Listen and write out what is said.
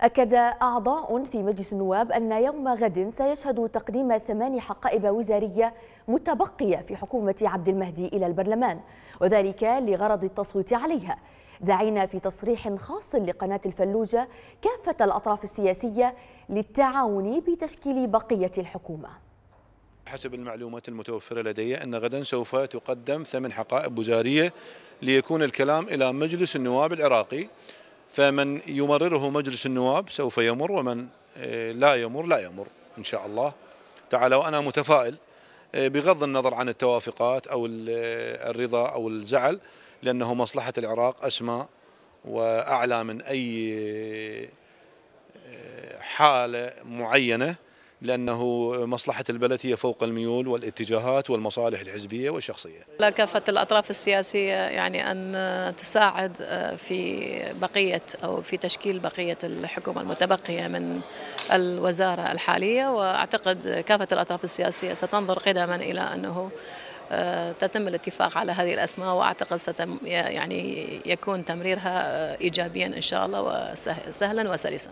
أكد أعضاء في مجلس النواب أن يوم غد سيشهد تقديم ثمان حقائب وزارية متبقية في حكومة عبد المهدي إلى البرلمان وذلك لغرض التصويت عليها دعينا في تصريح خاص لقناة الفلوجة كافة الأطراف السياسية للتعاون بتشكيل بقية الحكومة حسب المعلومات المتوفرة لدي أن غدا سوف تقدم ثمان حقائب وزارية ليكون الكلام إلى مجلس النواب العراقي فمن يمرره مجلس النواب سوف يمر ومن آه، لا يمر لا يمر إن شاء الله تعالى وأنا متفائل آه، بغض النظر عن التوافقات أو آه، الرضا أو الزعل لأنه مصلحة العراق أسمى وأعلى من أي حالة معينة لأنه مصلحة البلد هي فوق الميول والاتجاهات والمصالح الحزبية والشخصية على كافة الأطراف السياسية يعني أن تساعد آه، في بقية أو في تشكيل بقية الحكومة المتبقية من الوزارة الحالية وأعتقد كافة الأطراف السياسية ستنظر قدما إلى أنه آه، تتم الاتفاق على هذه الاسماء واعتقد ستم يعني يكون تمريرها آه، ايجابيا ان شاء الله وسهلا وسلسا